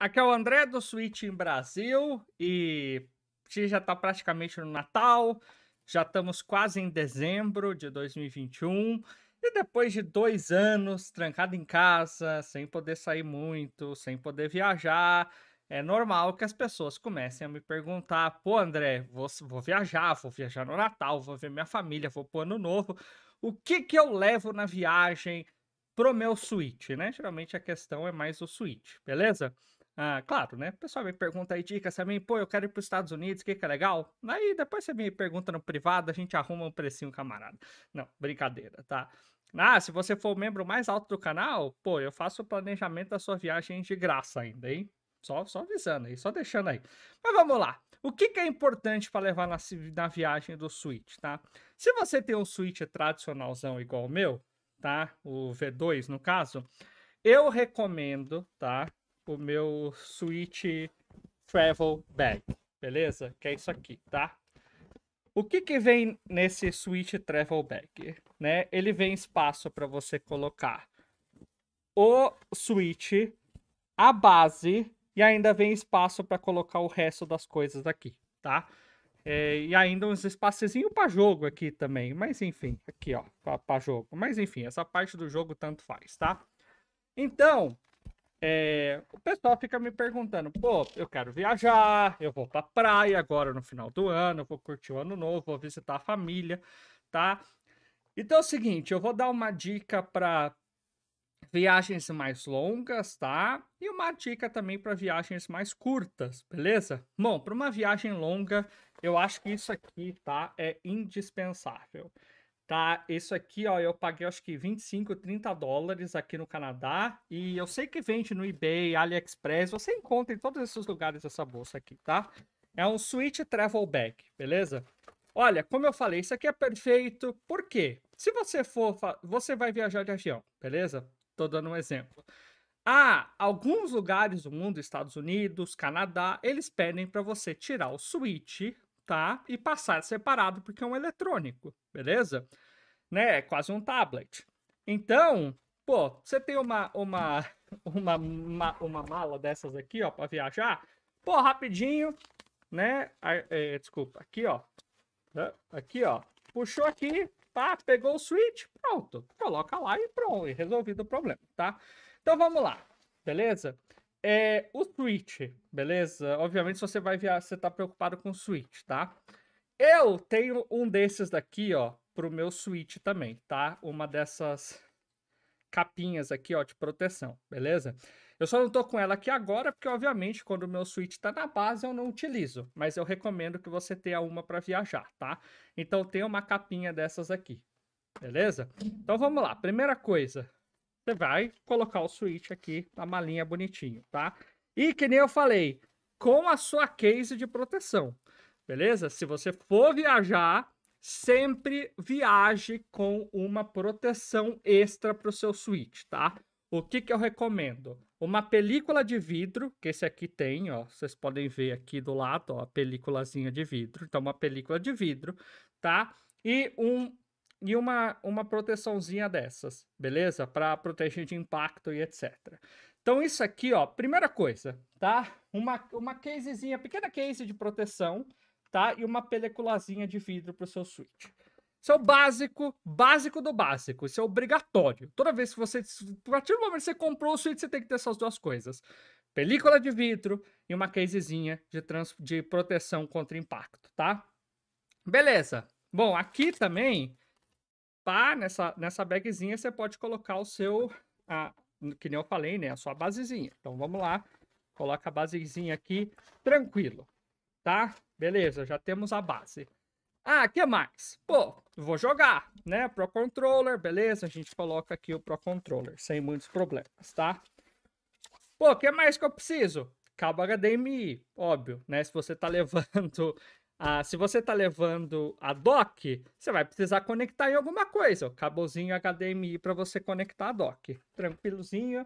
Aqui é o André do Switch em Brasil e já está praticamente no Natal, já estamos quase em dezembro de 2021 e depois de dois anos trancado em casa, sem poder sair muito, sem poder viajar, é normal que as pessoas comecem a me perguntar: pô, André, vou, vou viajar, vou viajar no Natal, vou ver minha família, vou pro Ano Novo, o que que eu levo na viagem pro meu Switch, né? Geralmente a questão é mais o Switch, beleza? Ah, claro, né? O pessoal me pergunta aí dicas também, pô, eu quero ir para os Estados Unidos, o que, que é legal? Aí depois você me pergunta no privado, a gente arruma um precinho, camarada. Não, brincadeira, tá? Ah, se você for o membro mais alto do canal, pô, eu faço o planejamento da sua viagem de graça ainda, hein? Só, só avisando aí, só deixando aí. Mas vamos lá. O que, que é importante para levar na, na viagem do Switch, tá? Se você tem um Switch tradicionalzão igual o meu, tá? O V2 no caso, eu recomendo, tá? o meu Switch Travel Bag, beleza? Que é isso aqui, tá? O que que vem nesse Switch Travel Bag, né? Ele vem espaço para você colocar o Switch, a base e ainda vem espaço para colocar o resto das coisas aqui, tá? É, e ainda uns espacezinho para jogo aqui também. Mas enfim, aqui ó, para jogo. Mas enfim, essa parte do jogo tanto faz, tá? Então, é, o pessoal fica me perguntando, pô, eu quero viajar, eu vou pra praia agora no final do ano, eu vou curtir o ano novo, vou visitar a família, tá? Então é o seguinte, eu vou dar uma dica para viagens mais longas, tá? E uma dica também para viagens mais curtas, beleza? Bom, para uma viagem longa, eu acho que isso aqui, tá, é indispensável. Tá, isso aqui, ó, eu paguei acho que 25, 30 dólares aqui no Canadá. E eu sei que vende no eBay, AliExpress, você encontra em todos esses lugares essa bolsa aqui, tá? É um Switch Travel Bag, beleza? Olha, como eu falei, isso aqui é perfeito. Por quê? Se você for, você vai viajar de avião, beleza? Tô dando um exemplo. Ah, alguns lugares do mundo, Estados Unidos, Canadá, eles pedem para você tirar o Switch tá? E passar separado porque é um eletrônico, beleza? Né? É quase um tablet. Então, pô, você tem uma uma uma, uma, uma mala dessas aqui, ó, para viajar, pô, rapidinho, né? É, desculpa, aqui, ó. Aqui, ó. Puxou aqui, tá? Pegou o switch, pronto. Coloca lá e pronto, e resolvido o problema, tá? Então vamos lá, beleza? É, o Switch, beleza? Obviamente, se você vai viajar, você tá preocupado com o Switch, tá? Eu tenho um desses daqui, ó, pro meu Switch também, tá? Uma dessas capinhas aqui, ó, de proteção, beleza? Eu só não tô com ela aqui agora, porque obviamente quando o meu Switch tá na base eu não utilizo, mas eu recomendo que você tenha uma para viajar, tá? Então tem uma capinha dessas aqui, beleza? Então vamos lá, primeira coisa, você vai colocar o switch aqui na malinha bonitinho, tá? E que nem eu falei, com a sua case de proteção, beleza? Se você for viajar, sempre viaje com uma proteção extra para o seu switch, tá? O que, que eu recomendo? Uma película de vidro, que esse aqui tem, ó, vocês podem ver aqui do lado, ó, a películazinha de vidro. Então, uma película de vidro, tá? E um e uma, uma proteçãozinha dessas, beleza? Para proteger de impacto e etc. Então, isso aqui, ó, primeira coisa, tá? Uma, uma casezinha, pequena case de proteção, tá? E uma peliculazinha de vidro para o seu switch. Isso é o básico, básico do básico. Isso é obrigatório. Toda vez que você. A partir do momento que você comprou o Switch, você tem que ter essas duas coisas: película de vidro e uma casezinha de, trans, de proteção contra impacto, tá? Beleza. Bom, aqui também pá, nessa, nessa bagzinha, você pode colocar o seu, a, que nem eu falei, né? A sua basezinha. Então vamos lá, coloca a basezinha aqui, tranquilo, tá? Beleza, já temos a base. Ah, que mais? Pô, vou jogar, né? Pro Controller, beleza? A gente coloca aqui o Pro Controller, sem muitos problemas, tá? Pô, que mais que eu preciso? Cabo HDMI, óbvio, né? Se você tá levando ah, se você está levando a dock, você vai precisar conectar em alguma coisa. O cabozinho HDMI para você conectar a dock. Tranquilozinho,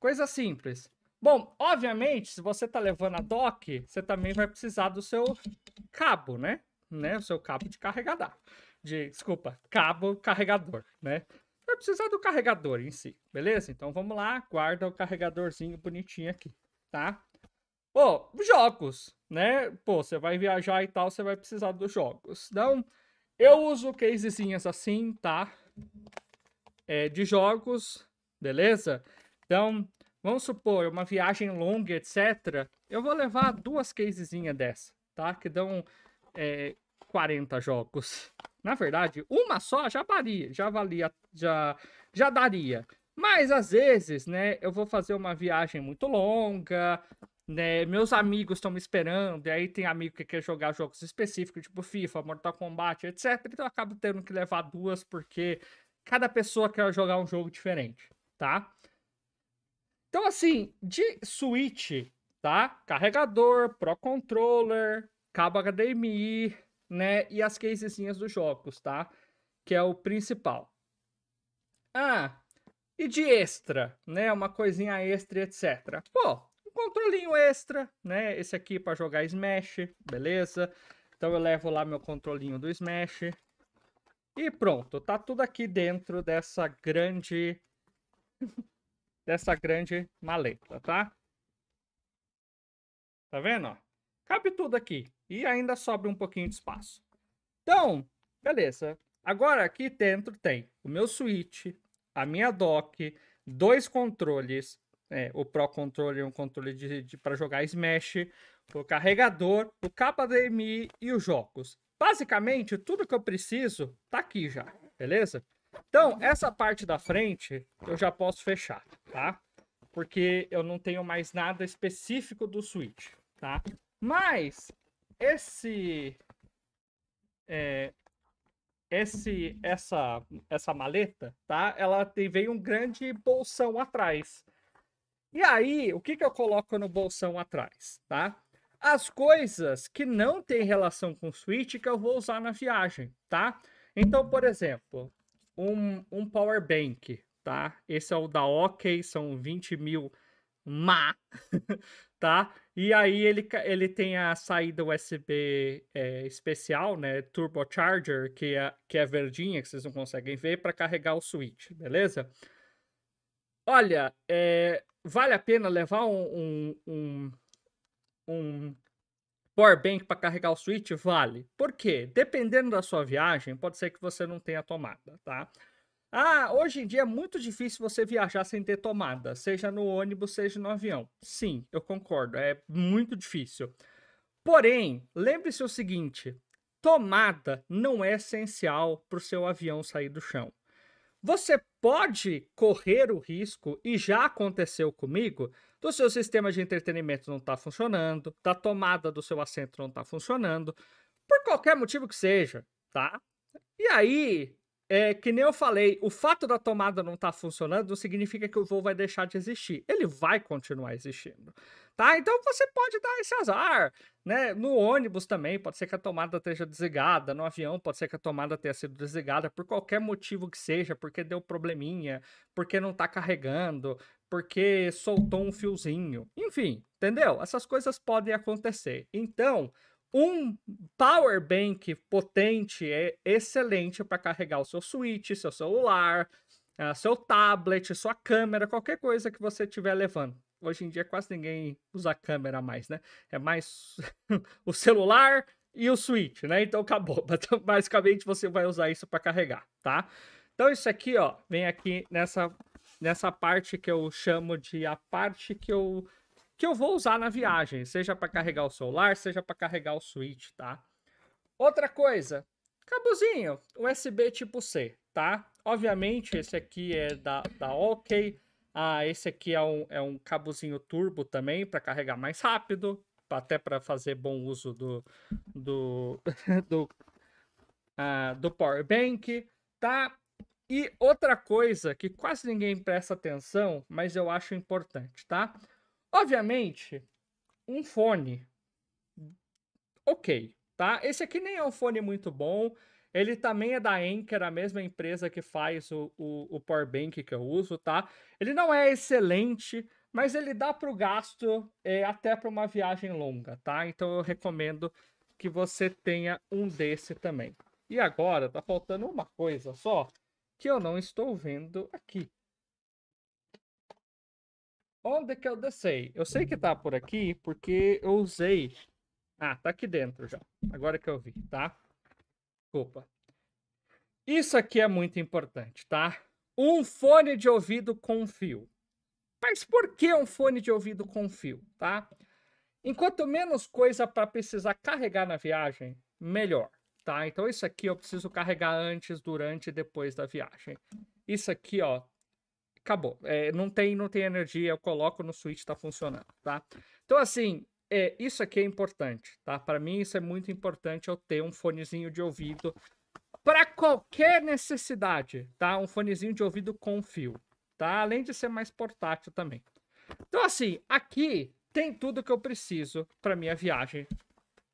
coisa simples. Bom, obviamente, se você está levando a dock, você também vai precisar do seu cabo, né? né? O seu cabo de carregador. De, desculpa, cabo carregador, né? Vai precisar do carregador em si, beleza? Então vamos lá, guarda o carregadorzinho bonitinho aqui, tá? Pô, jogos, né? Pô, você vai viajar e tal, você vai precisar dos jogos. Então, eu uso casezinhas assim, tá? É, de jogos, beleza? Então, vamos supor, uma viagem longa, etc. Eu vou levar duas casezinhas dessa, tá? Que dão é, 40 jogos. Na verdade, uma só já valia já valia, já, já daria. Mas às vezes, né, eu vou fazer uma viagem muito longa, né, meus amigos estão me esperando, e aí tem amigo que quer jogar jogos específicos, tipo FIFA, Mortal Kombat, etc. Então eu acabo tendo que levar duas, porque cada pessoa quer jogar um jogo diferente, tá? Então, assim, de Switch, tá? Carregador, Pro Controller, cabo HDMI, né? E as casezinhas dos jogos, tá? Que é o principal. Ah, e de extra, né? Uma coisinha extra, etc. Pô, controlinho extra, né? Esse aqui para jogar Smash, beleza? Então eu levo lá meu controlinho do Smash. E pronto, tá tudo aqui dentro dessa grande... dessa grande maleta, tá? Tá vendo, ó? Cabe tudo aqui. E ainda sobra um pouquinho de espaço. Então, beleza. Agora aqui dentro tem o meu Switch, a minha dock, dois controles, é, o Pro Controller é um controle de, de para jogar Smash, o carregador, o cabo HDMI e os jogos. Basicamente, tudo que eu preciso tá aqui já, beleza? Então, essa parte da frente eu já posso fechar, tá? Porque eu não tenho mais nada específico do Switch, tá? Mas, esse... É, esse essa essa maleta, tá? Ela tem, veio um grande bolsão atrás. E aí, o que, que eu coloco no bolsão atrás, tá? As coisas que não tem relação com o Switch que eu vou usar na viagem, tá? Então, por exemplo, um, um power bank, tá? Esse é o da OK, são 20 mil má, tá? E aí ele, ele tem a saída USB é, especial, né? Turbocharger, que é, que é verdinha, que vocês não conseguem ver, para carregar o Switch, beleza? Olha, é, vale a pena levar um, um, um, um power bank para carregar o switch? Vale. Por quê? Dependendo da sua viagem, pode ser que você não tenha tomada, tá? Ah, hoje em dia é muito difícil você viajar sem ter tomada, seja no ônibus, seja no avião. Sim, eu concordo, é muito difícil. Porém, lembre-se o seguinte: tomada não é essencial para o seu avião sair do chão. Você pode correr o risco, e já aconteceu comigo, do seu sistema de entretenimento não estar tá funcionando, da tomada do seu assento não estar tá funcionando, por qualquer motivo que seja, tá? E aí, é, que nem eu falei, o fato da tomada não estar tá funcionando não significa que o voo vai deixar de existir. Ele vai continuar existindo, tá? Então você pode dar esse azar, né? No ônibus também, pode ser que a tomada esteja desligada, no avião pode ser que a tomada tenha sido desligada por qualquer motivo que seja, porque deu probleminha, porque não está carregando, porque soltou um fiozinho. Enfim, entendeu? Essas coisas podem acontecer. Então, um power bank potente é excelente para carregar o seu Switch, seu celular, ah, seu tablet, sua câmera, qualquer coisa que você estiver levando. Hoje em dia quase ninguém usa câmera mais, né? É mais o celular e o Switch, né? Então acabou. Então, basicamente você vai usar isso para carregar, tá? Então isso aqui, ó, vem aqui nessa nessa parte que eu chamo de a parte que eu que eu vou usar na viagem, seja para carregar o celular, seja para carregar o Switch, tá? Outra coisa, cabozinho USB tipo C, tá? Obviamente esse aqui é da, da OK, ah, esse aqui é um, é um cabozinho turbo também para carregar mais rápido, até para fazer bom uso do do do, ah, do power bank, tá? E outra coisa que quase ninguém presta atenção, mas eu acho importante, tá? Obviamente, um fone. Ok, tá? Esse aqui nem é um fone muito bom. Ele também é da Anker, a mesma empresa que faz o, o, o Power Bank que eu uso, tá? Ele não é excelente, mas ele dá para o gasto é, até para uma viagem longa, tá? Então eu recomendo que você tenha um desse também. E agora tá faltando uma coisa só que eu não estou vendo aqui. Onde que eu desci? Eu sei que tá por aqui porque eu usei. Ah, tá aqui dentro já. Agora que eu vi, tá? Desculpa. Isso aqui é muito importante, tá? Um fone de ouvido com fio. Mas por que um fone de ouvido com fio, tá? Enquanto menos coisa para precisar carregar na viagem, melhor, tá? Então isso aqui eu preciso carregar antes, durante e depois da viagem. Isso aqui, ó, acabou. É, não tem não tem energia, eu coloco no switch, tá funcionando, tá? Então, assim, é, isso aqui é importante, tá? Para mim, isso é muito importante eu ter um fonezinho de ouvido para qualquer necessidade, tá? Um fonezinho de ouvido com fio, tá? Além de ser mais portátil também. Então, assim, aqui tem tudo que eu preciso para minha viagem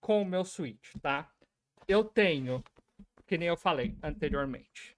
com o meu Switch, tá? Eu tenho, que nem eu falei anteriormente,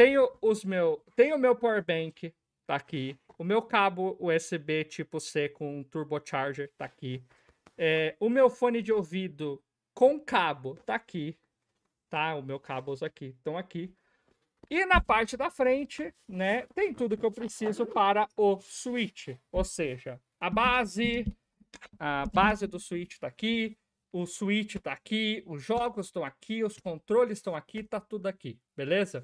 tenho os meu, tenho o meu power bank, tá aqui. O meu cabo USB tipo C com turbocharger tá aqui. É, o meu fone de ouvido com cabo tá aqui. Tá, o meu cabos aqui, estão aqui. E na parte da frente, né, tem tudo que eu preciso para o switch, ou seja, a base, a base do switch tá aqui, o switch tá aqui, os jogos estão aqui, os controles estão aqui, tá tudo aqui, beleza?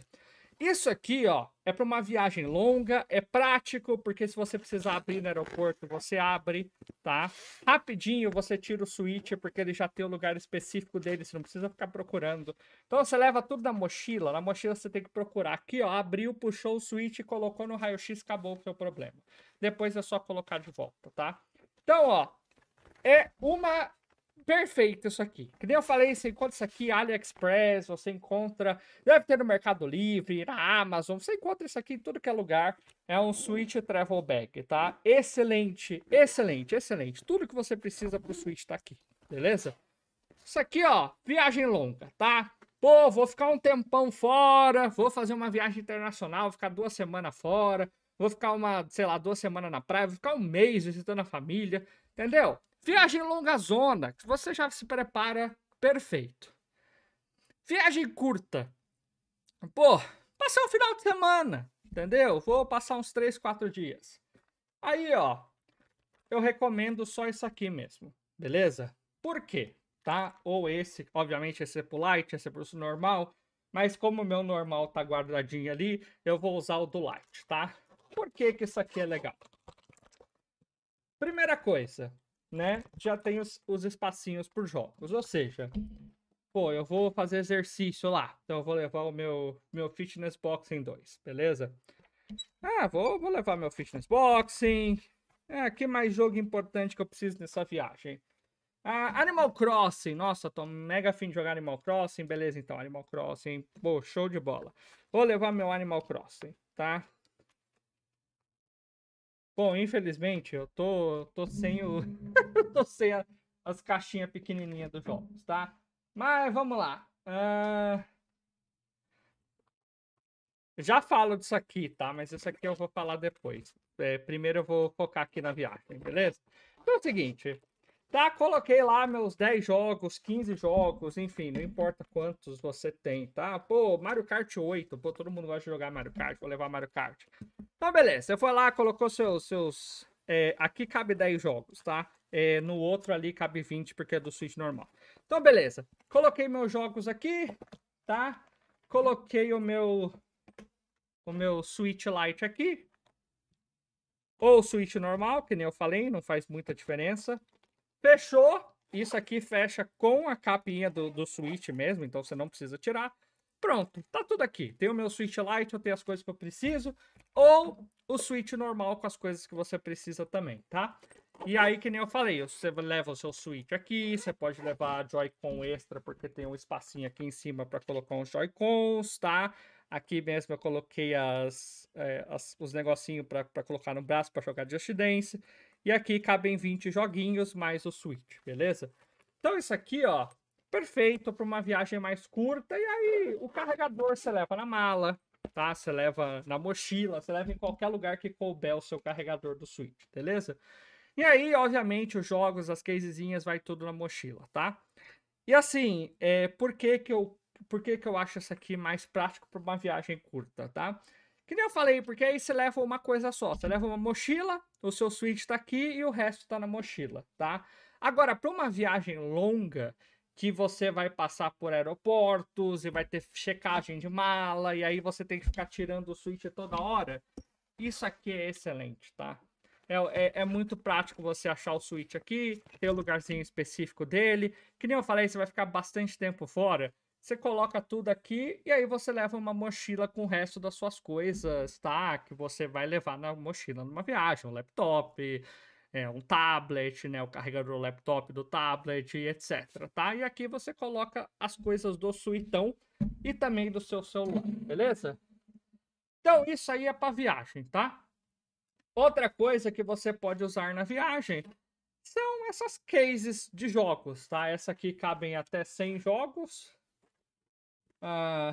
Isso aqui, ó, é para uma viagem longa, é prático, porque se você precisar abrir no aeroporto, você abre, tá? Rapidinho você tira o switch, porque ele já tem o um lugar específico dele, você não precisa ficar procurando. Então você leva tudo na mochila, na mochila você tem que procurar. Aqui, ó, abriu, puxou o switch, colocou no raio-x, acabou o seu problema. Depois é só colocar de volta, tá? Então, ó, é uma perfeito isso aqui. Que nem eu falei, você encontra isso aqui AliExpress, você encontra, deve ter no Mercado Livre, na Amazon, você encontra isso aqui em tudo que é lugar. É um Switch Travel Bag, tá? Excelente, excelente, excelente. Tudo que você precisa pro Switch tá aqui, beleza? Isso aqui, ó, viagem longa, tá? Pô, vou ficar um tempão fora, vou fazer uma viagem internacional, vou ficar duas semanas fora vou ficar uma, sei lá, duas semanas na praia, vou ficar um mês visitando a família, entendeu? Viagem longa zona, que você já se prepara perfeito. Viagem curta. Pô, passei um final de semana, entendeu? Vou passar uns 3, 4 dias. Aí, ó, eu recomendo só isso aqui mesmo, beleza? Por quê? Tá? Ou esse, obviamente, esse é pro light, esse é pro normal, mas como o meu normal tá guardadinho ali, eu vou usar o do light, tá? por que, que isso aqui é legal? Primeira coisa, né? Já tem os, os espacinhos por jogos. Ou seja, pô, eu vou fazer exercício lá. Então eu vou levar o meu, meu fitness boxing 2, beleza? Ah, vou, vou levar meu fitness boxing. Ah, que mais jogo importante que eu preciso nessa viagem? Ah, Animal Crossing. Nossa, tô mega afim de jogar Animal Crossing. Beleza, então, Animal Crossing. Pô, show de bola. Vou levar meu Animal Crossing, tá? Bom, infelizmente, eu tô, tô sem o. tô sem a, as caixinhas pequenininhas dos jogos, tá? Mas vamos lá. Uh... Já falo disso aqui, tá? Mas isso aqui eu vou falar depois. É, primeiro eu vou focar aqui na viagem, beleza? Então é o seguinte, Tá, coloquei lá meus 10 jogos, 15 jogos, enfim, não importa quantos você tem, tá? Pô, Mario Kart 8, pô, todo mundo gosta de jogar Mario Kart, vou levar Mario Kart. Então, beleza, você foi lá, colocou seus. seus é, aqui cabe 10 jogos, tá? É, no outro ali cabe 20, porque é do Switch normal. Então, beleza, coloquei meus jogos aqui, tá? Coloquei o meu. O meu Switch Lite aqui. Ou Switch normal, que nem eu falei, não faz muita diferença. Fechou. Isso aqui fecha com a capinha do, do Switch mesmo, então você não precisa tirar. Pronto, tá tudo aqui. Tem o meu Switch Lite, eu tenho as coisas que eu preciso. Ou o Switch normal com as coisas que você precisa também, tá? E aí, que nem eu falei, você leva o seu Switch aqui, você pode levar Joy-Con extra, porque tem um espacinho aqui em cima para colocar uns Joy-Cons, tá? Aqui mesmo eu coloquei as, é, as os negocinhos para colocar no braço para jogar Just Dance. E aqui cabem 20 joguinhos mais o Switch, beleza? Então isso aqui, ó, perfeito para uma viagem mais curta. E aí o carregador você leva na mala, tá? Você leva na mochila, você leva em qualquer lugar que couber o seu carregador do Switch, beleza? E aí, obviamente, os jogos, as casezinhas, vai tudo na mochila, tá? E assim, é, por que que eu por que, que eu acho isso aqui mais prático para uma viagem curta, tá? Que nem eu falei, porque aí você leva uma coisa só. Você leva uma mochila, o seu Switch está aqui e o resto está na mochila, tá? Agora, para uma viagem longa, que você vai passar por aeroportos e vai ter checagem de mala, e aí você tem que ficar tirando o Switch toda hora, isso aqui é excelente, tá? É, é, é, muito prático você achar o Switch aqui, ter o um lugarzinho específico dele. Que nem eu falei, você vai ficar bastante tempo fora. Você coloca tudo aqui e aí você leva uma mochila com o resto das suas coisas, tá? Que você vai levar na mochila numa viagem, um laptop, é, um tablet, né? O carregador laptop do tablet, etc. Tá? E aqui você coloca as coisas do suitão e também do seu celular, beleza? Então isso aí é para viagem, tá? Outra coisa que você pode usar na viagem são essas cases de jogos, tá? Essa aqui cabem até 100 jogos. Uh,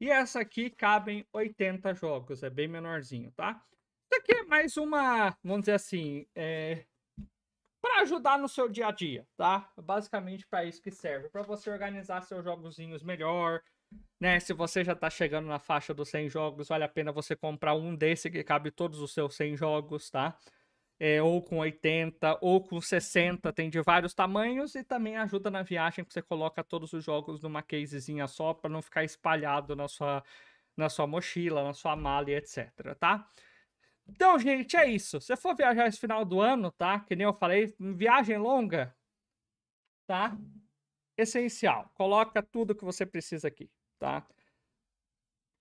e essa aqui cabem 80 jogos, é bem menorzinho, tá? Isso aqui é mais uma, vamos dizer assim, é, para ajudar no seu dia a dia, tá? Basicamente para isso que serve, para você organizar seus jogozinhos melhor, né? Se você já tá chegando na faixa dos 100 jogos, vale a pena você comprar um desse que cabe todos os seus 100 jogos, tá? é, ou com 80, ou com 60, tem de vários tamanhos, e também ajuda na viagem, que você coloca todos os jogos numa casezinha só, para não ficar espalhado na sua, na sua mochila, na sua mala e etc, tá? Então, gente, é isso. Se for viajar esse final do ano, tá? Que nem eu falei, viagem longa, tá? Essencial. Coloca tudo que você precisa aqui, tá?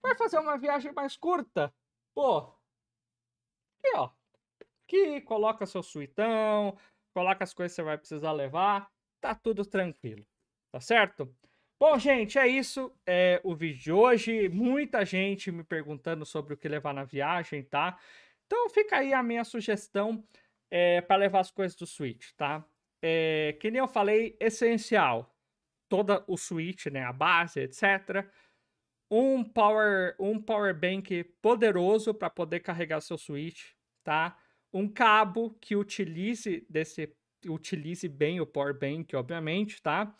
Vai fazer uma viagem mais curta? Pô, aqui, ó aqui, coloca seu suitão, coloca as coisas que você vai precisar levar, tá tudo tranquilo, tá certo? Bom, gente, é isso. É o vídeo de hoje. Muita gente me perguntando sobre o que levar na viagem, tá? Então fica aí a minha sugestão é, para levar as coisas do Switch, tá? É, que nem eu falei, essencial. Toda o Switch, né? A base, etc. Um power, um power bank poderoso para poder carregar seu Switch, tá? um cabo que utilize desse utilize bem o power bank, obviamente, tá?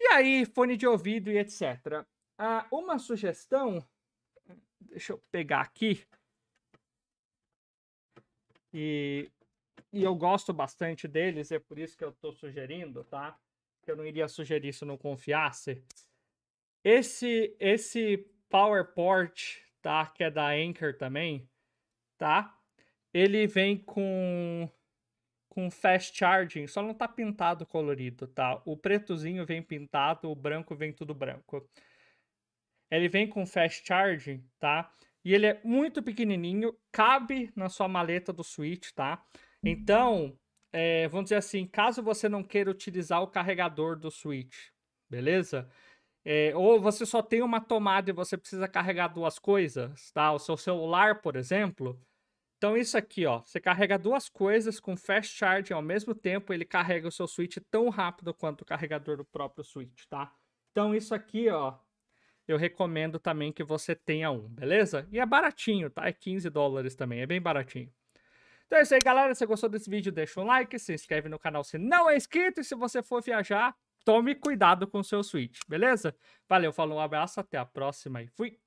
E aí, fone de ouvido e etc. Ah, uma sugestão, deixa eu pegar aqui. E, e eu gosto bastante deles, é por isso que eu estou sugerindo, tá? Que eu não iria sugerir se eu não confiasse. Esse esse PowerPoint, tá? Que é da Anchor também, tá? Ele vem com com fast charging, só não tá pintado colorido, tá? O pretozinho vem pintado, o branco vem tudo branco. Ele vem com fast charging, tá? E ele é muito pequenininho, cabe na sua maleta do Switch, tá? Então, é, vamos dizer assim, caso você não queira utilizar o carregador do Switch, beleza? É, ou você só tem uma tomada e você precisa carregar duas coisas, tá? O seu celular, por exemplo, então isso aqui, ó, você carrega duas coisas com fast charging ao mesmo tempo, ele carrega o seu switch tão rápido quanto o carregador do próprio switch, tá? Então isso aqui, ó, eu recomendo também que você tenha um, beleza? E é baratinho, tá? É 15 dólares também, é bem baratinho. Então é isso aí, galera. Se você gostou desse vídeo, deixa um like, se inscreve no canal se não é inscrito e se você for viajar, tome cuidado com o seu Switch, beleza? Valeu, falou, um abraço, até a próxima e fui!